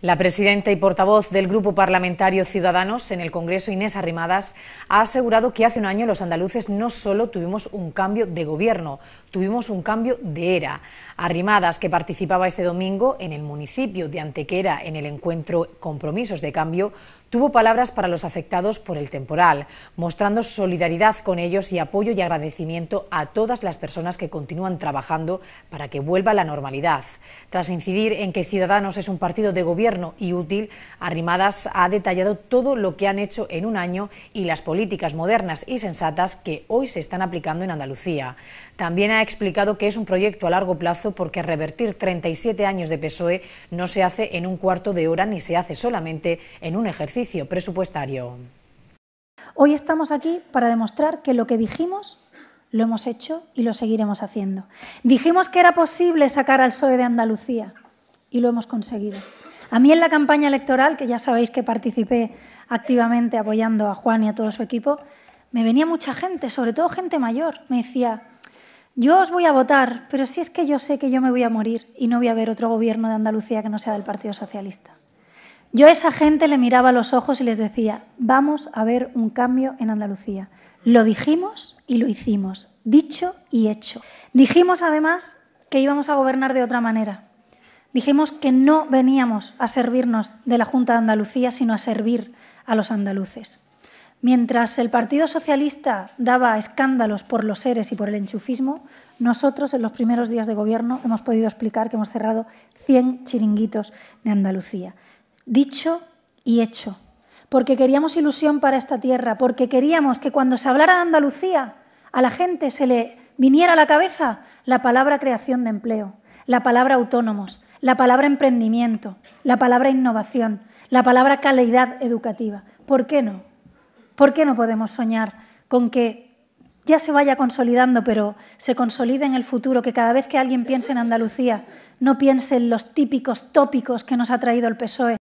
La presidenta y portavoz del Grupo Parlamentario Ciudadanos en el Congreso, Inés Arrimadas, ha asegurado que hace un año los andaluces no solo tuvimos un cambio de gobierno, tuvimos un cambio de era. Arrimadas, que participaba este domingo en el municipio de Antequera en el encuentro Compromisos de Cambio, tuvo palabras para los afectados por el temporal, mostrando solidaridad con ellos y apoyo y agradecimiento a todas las personas que continúan trabajando para que vuelva la normalidad. Tras incidir en que Ciudadanos es un partido de gobierno, y útil, Arrimadas ha detallado todo lo que han hecho en un año y las políticas modernas y sensatas que hoy se están aplicando en Andalucía. También ha explicado que es un proyecto a largo plazo porque revertir 37 años de PSOE no se hace en un cuarto de hora ni se hace solamente en un ejercicio presupuestario. Hoy estamos aquí para demostrar que lo que dijimos lo hemos hecho y lo seguiremos haciendo. Dijimos que era posible sacar al PSOE de Andalucía y lo hemos conseguido. A mí en la campaña electoral, que ya sabéis que participé activamente apoyando a Juan y a todo su equipo, me venía mucha gente, sobre todo gente mayor. Me decía, yo os voy a votar, pero si es que yo sé que yo me voy a morir y no voy a ver otro gobierno de Andalucía que no sea del Partido Socialista. Yo a esa gente le miraba a los ojos y les decía, vamos a ver un cambio en Andalucía. Lo dijimos y lo hicimos, dicho y hecho. Dijimos además que íbamos a gobernar de otra manera, Dijimos que no veníamos a servirnos de la Junta de Andalucía, sino a servir a los andaluces. Mientras el Partido Socialista daba escándalos por los seres y por el enchufismo, nosotros en los primeros días de gobierno hemos podido explicar que hemos cerrado 100 chiringuitos de Andalucía. Dicho y hecho. Porque queríamos ilusión para esta tierra, porque queríamos que cuando se hablara de Andalucía a la gente se le viniera a la cabeza la palabra creación de empleo, la palabra autónomos, la palabra emprendimiento, la palabra innovación, la palabra calidad educativa. ¿Por qué no? ¿Por qué no podemos soñar con que ya se vaya consolidando, pero se consolide en el futuro, que cada vez que alguien piense en Andalucía, no piense en los típicos tópicos que nos ha traído el PSOE?